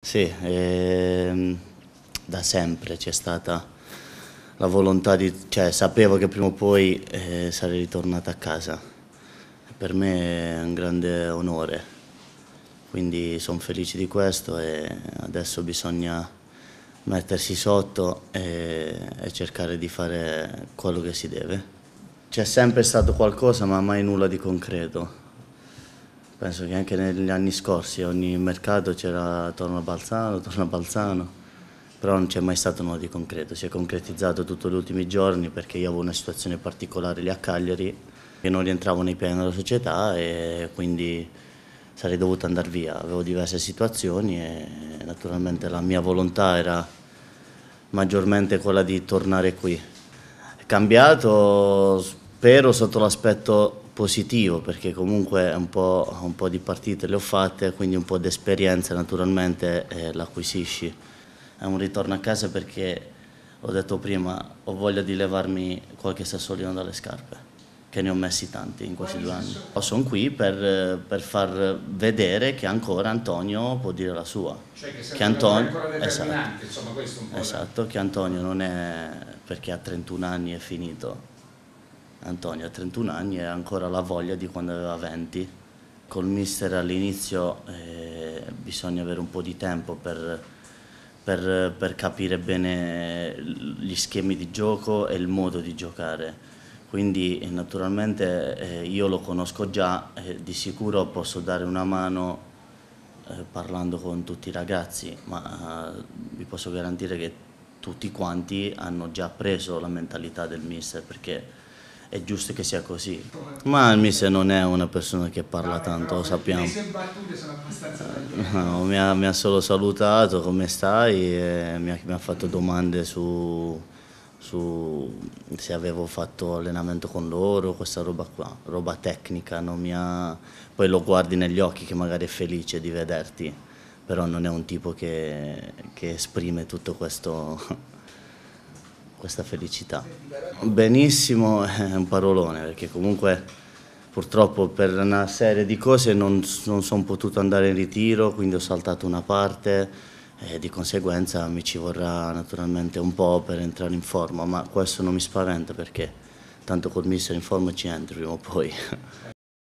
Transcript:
Sì, ehm, da sempre c'è stata la volontà di... cioè sapevo che prima o poi eh, sarei ritornata a casa. Per me è un grande onore, quindi sono felice di questo e adesso bisogna mettersi sotto e, e cercare di fare quello che si deve. C'è sempre stato qualcosa ma mai nulla di concreto, Penso che anche negli anni scorsi ogni mercato c'era torno a Balzano, torno a Balzano, però non c'è mai stato nulla di concreto, si è concretizzato tutto gli ultimi giorni perché io avevo una situazione particolare lì a Cagliari che non rientravo nei piani della società e quindi sarei dovuto andare via, avevo diverse situazioni e naturalmente la mia volontà era maggiormente quella di tornare qui. È cambiato, spero, sotto l'aspetto positivo perché comunque un po', un po', di partite le ho fatte, quindi un po' di esperienza naturalmente eh, l'acquisisci. È un ritorno a casa perché ho detto prima ho voglia di levarmi qualche sassolino dalle scarpe che ne ho messi tanti in questi due anni. Sono qui per, per, far vedere che ancora Antonio può dire la sua. Cioè che, che Antonio, esatto, insomma, questo un po'. Esatto, che Antonio non è perché ha 31 anni e è finito, Antonio ha 31 anni e ha ancora la voglia di quando aveva 20. Col mister all'inizio eh, bisogna avere un po' di tempo per, per, per, capire bene gli schemi di gioco e il modo di giocare. Quindi eh, naturalmente eh, io lo conosco già, eh, di sicuro posso dare una mano eh, parlando con tutti i ragazzi, ma eh, vi posso garantire che tutti quanti hanno già preso la mentalità del mister perché è giusto che sia così. Ma il mister non è una persona che parla tanto, lo sappiamo. Le sue battute sono abbastanza no, mi, ha, mi, ha, solo salutato, come stai, e mi, ha, mi ha fatto domande su, su, se avevo fatto allenamento con loro, questa roba qua, roba tecnica. Ha... Poi lo guardi negli occhi che magari è felice di vederti, però non è un tipo che, che esprime tutto questo questa felicità. Benissimo è un parolone perché comunque purtroppo per una serie di cose non, non sono potuto andare in ritiro, quindi ho saltato una parte e di conseguenza mi ci vorrà naturalmente un po' per entrare in forma, ma questo non mi spaventa perché tanto col mister in forma ci entro prima o poi.